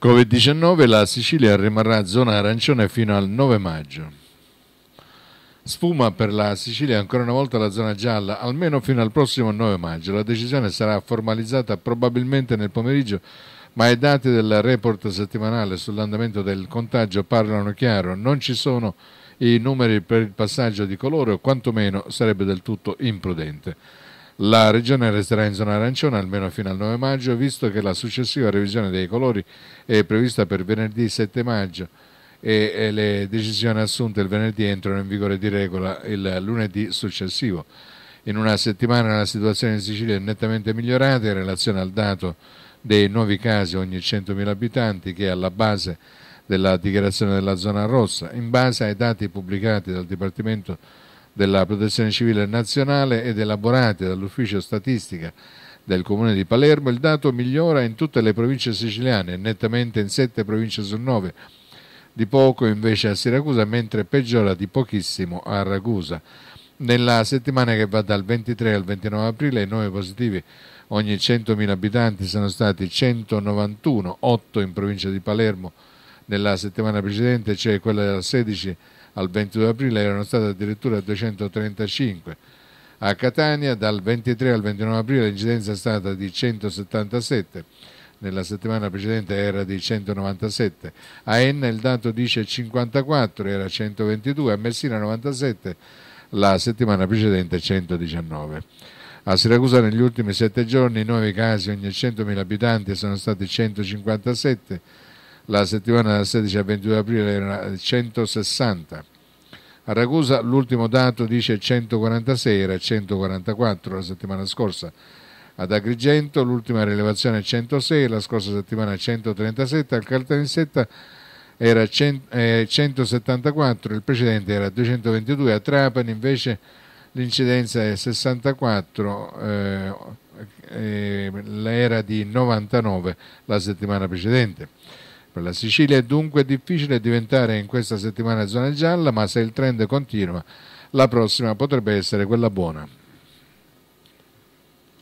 Covid-19 la Sicilia rimarrà zona arancione fino al 9 maggio. Sfuma per la Sicilia ancora una volta la zona gialla, almeno fino al prossimo 9 maggio. La decisione sarà formalizzata probabilmente nel pomeriggio, ma i dati del report settimanale sull'andamento del contagio parlano chiaro. Non ci sono i numeri per il passaggio di colore o quantomeno sarebbe del tutto imprudente. La regione resterà in zona arancione almeno fino al 9 maggio, visto che la successiva revisione dei colori è prevista per venerdì 7 maggio e le decisioni assunte il venerdì entrano in vigore di regola il lunedì successivo. In una settimana la situazione in Sicilia è nettamente migliorata in relazione al dato dei nuovi casi ogni 100.000 abitanti che è alla base della dichiarazione della zona rossa. In base ai dati pubblicati dal Dipartimento della Protezione Civile Nazionale ed elaborati dall'Ufficio Statistica del Comune di Palermo, il dato migliora in tutte le province siciliane, nettamente in sette province su nove, di poco invece a Siracusa, mentre peggiora di pochissimo a Ragusa. Nella settimana che va dal 23 al 29 aprile i nuovi positivi ogni 100.000 abitanti sono stati 191, 8 in provincia di Palermo, nella settimana precedente, cioè quella dal 16 al 22 aprile, erano state addirittura 235. A Catania dal 23 al 29 aprile l'incidenza è stata di 177, nella settimana precedente era di 197. A Enna il dato dice 54, era 122, a Messina 97, la settimana precedente 119. A Siracusa negli ultimi sette giorni i nuovi casi ogni 100.000 abitanti sono stati 157 la settimana dal 16 al 22 aprile era 160. A Ragusa l'ultimo dato dice 146, era 144 la settimana scorsa. Ad Agrigento l'ultima rilevazione è 106, la scorsa settimana 137, al Caltanissetta era 174, eh, il precedente era 222, a Trapani invece l'incidenza è 64, eh, eh, era di 99 la settimana precedente. Per la Sicilia è dunque difficile diventare in questa settimana zona gialla, ma se il trend continua, la prossima potrebbe essere quella buona.